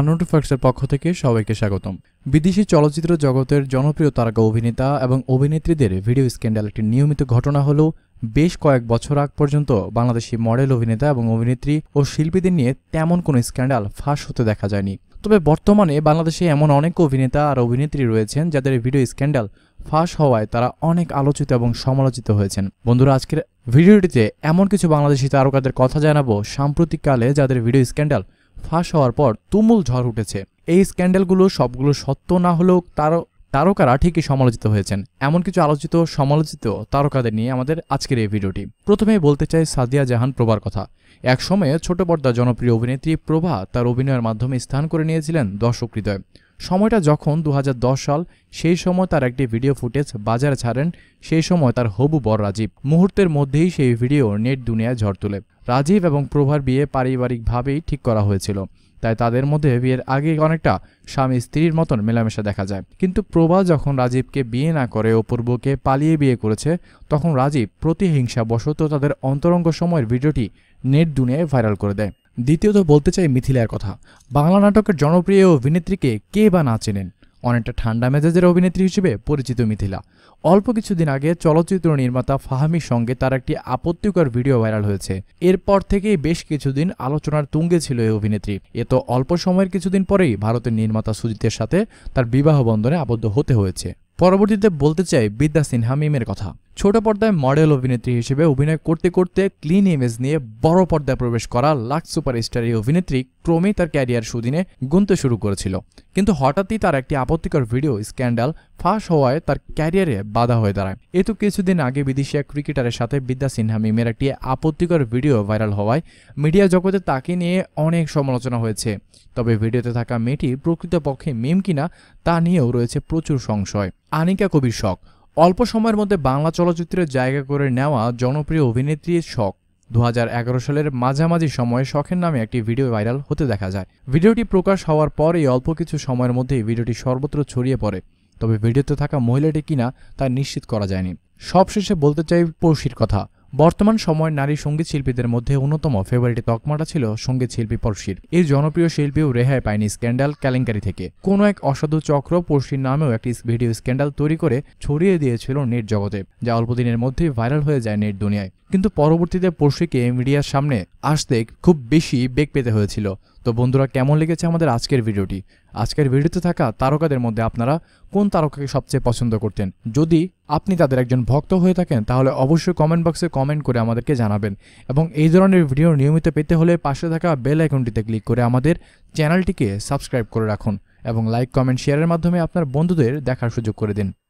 আনন্ড ফার্কসের পক্ষ থেকে সবাইকে স্বাগতম বিদেশি চলচ্চিত্র জগতের জনপ্রিয় তারকা অভিনেতা এবং অভিনেত্রীদের ভিডিও স্ক্যান্ডাল একটি নিয়মিত ঘটনা হলো বেশ কয়েক বছর আগ পর্যন্ত বাংলাদেশি মডেল অভিনেতা এবং অভিনেত্রী ও শিল্পীদের নিয়ে তেমন কোনো স্ক্যান্ডাল ফাঁস হতে দেখা যায়নি তবে বর্তমানে বাংলাদেশে এমন অনেক অভিনেতা আর অভিনেত্রী রয়েছেন যাদের ভিডিও স্ক্যান্ডাল ফাঁস হওয়ায় তারা অনেক আলোচিত এবং সমালোচিত হয়েছেন বন্ধুরা আজকের ভিডিওটিতে এমন কিছু বাংলাদেশি তারকাদের কথা জানাবো সাম্প্রতিককালে যাদের ভিডিও স্ক্যান্ডাল ফাঁস হওয়ার পর তুমুল ঝড় উঠেছে এই স্ক্যান্ডেলগুলো সবগুলো সত্য না হলেও তারও তারকারা ঠিকই সমালোচিত হয়েছেন এমন কিছু আলোচিত সমালোচিত তারকাদের নিয়ে আমাদের আজকের এই ভিডিওটি প্রথমেই বলতে চাই সাদিয়া জাহান প্রভার কথা এক সময়ে ছোট পর্দা জনপ্রিয় অভিনেত্রী প্রভা তার অভিনয়ের মাধ্যমে স্থান করে নিয়েছিলেন দর্শক হৃদয় সময়টা যখন দু সাল সেই সময় তার একটি ভিডিও ফুটেজ বাজারে ছাড়েন সেই সময় তার হবু বর রাজীব মুহূর্তের মধ্যেই সেই ভিডিও নেট দুনিয়ায় ঝড় তুলে রাজীব এবং প্রভার বিয়ে পারিবারিকভাবেই ঠিক করা হয়েছিল তাই তাদের মধ্যে বিয়ের আগে অনেকটা স্বামী স্ত্রীর মতন মেলামেশা দেখা যায় কিন্তু প্রভা যখন রাজীবকে বিয়ে না করে অপূর্বকে পালিয়ে বিয়ে করেছে তখন রাজীব প্রতিহিংসা বশত তাদের অন্তরঙ্গ সময়ের ভিডিওটি নেট দুনিয়ায় ভাইরাল করে দেয় দ্বিতীয়ত বলতে চাই মিথিলার কথা বাংলা নাটকের জনপ্রিয় অভিনেত্রীকে কে বা না চেনেন অনেকটা ঠান্ডা মেজাজের অভিনেত্রী হিসেবে পরিচিত মিথিলা অল্প কিছুদিন আগে চলচ্চিত্র নির্মাতা ফাহামির সঙ্গে তার একটি আপত্তিকর ভিডিও ভাইরাল হয়েছে এরপর থেকেই বেশ কিছুদিন আলোচনার তুঙ্গে ছিল এই অভিনেত্রী এ তো অল্প সময়ের কিছুদিন পরেই ভারতের নির্মাতা সুজিতের সাথে তার বিবাহ বন্ধনে আবদ্ধ হতে হয়েছে পরবর্তীতে বলতে চাই বিদ্যা সিনহা মিমের কথা ছোট পর্দায় মডেল অভিনেত্রী হিসেবে অভিনয় করতে করতে ক্লিন ইমেজ নিয়ে বড় পর্দায় প্রবেশ করা লাখ সুপারস্টার এই অভিনেত্রী ক্রমেই তার ক্যারিয়ার সুদিনে গুনতে শুরু করেছিল কিন্তু হঠাৎই তার একটি আপত্তিকর ভিডিও স্ক্যান্ডাল ফাঁস হওয়ায় তার ক্যারিয়ারে বাধা হয়ে দাঁড়ায় এ তো কিছুদিন আগে বিদেশি এক ক্রিকেটারের সাথে বিদ্যা সিনহা মিমের একটি আপত্তিকর ভিডিও ভাইরাল হওয়ায় মিডিয়া জগতে তাকে নিয়ে অনেক সমালোচনা হয়েছে তবে ভিডিওতে থাকা মেয়েটি প্রকৃতপক্ষে মিম কিনা তা নিয়েও রয়েছে প্রচুর সংশয় আনিকা কবির শখ অল্প সময়ের মধ্যে বাংলা চলচ্চিত্রের জায়গা করে নেওয়া জনপ্রিয় অভিনেত্রী শখ দু সালের মাঝামাঝি সময়ে শখের নামে একটি ভিডিও ভাইরাল হতে দেখা যায় ভিডিওটি প্রকাশ হওয়ার পরেই অল্প কিছু সময়ের মধ্যেই ভিডিওটি সর্বত্র ছড়িয়ে পড়ে তবে ভিডিওতে থাকা মহিলাটি কিনা তা নিশ্চিত করা যায়নি সবশেষে বলতে চাই পৌশির কথা বর্তমান সময়ে নারী সঙ্গীত শিল্পীদের মধ্যে অন্যতম ফেভারিট তকমাটা ছিল সঙ্গীত শিল্পী পড়শির এই জনপ্রিয় শিল্পীও রেহাই পায়নি স্ক্যান্ডাল কেলেঙ্কারি থেকে কোনো এক অসাধু চক্র পড়শির নামেও একটি ভিডিও স্ক্যান্ডাল তৈরি করে ছড়িয়ে দিয়েছিল নেট জগতে যা অল্পদিনের মধ্যেই ভাইরাল হয়ে যায় নেট দুনিয়ায় কিন্তু পরবর্তীতে পড়শিকে মিডিয়ার সামনে আসতে খুব বেশি বেগ পেতে হয়েছিল তো বন্ধুরা কেমন লেগেছে আমাদের আজকের ভিডিওটি আজকের ভিডিওতে থাকা তারকাদের মধ্যে আপনারা কোন তারকাকে সবচেয়ে পছন্দ করতেন যদি আপনি তাদের একজন ভক্ত হয়ে থাকেন তাহলে অবশ্যই কমেন্ট বক্সে কমেন্ট করে আমাদেরকে জানাবেন এবং এই ধরনের ভিডিও নিয়মিত পেতে হলে পাশে থাকা বেল আইকনটিতে ক্লিক করে আমাদের চ্যানেলটিকে সাবস্ক্রাইব করে রাখুন এবং লাইক কমেন্ট শেয়ারের মাধ্যমে আপনার বন্ধুদের দেখার সুযোগ করে দিন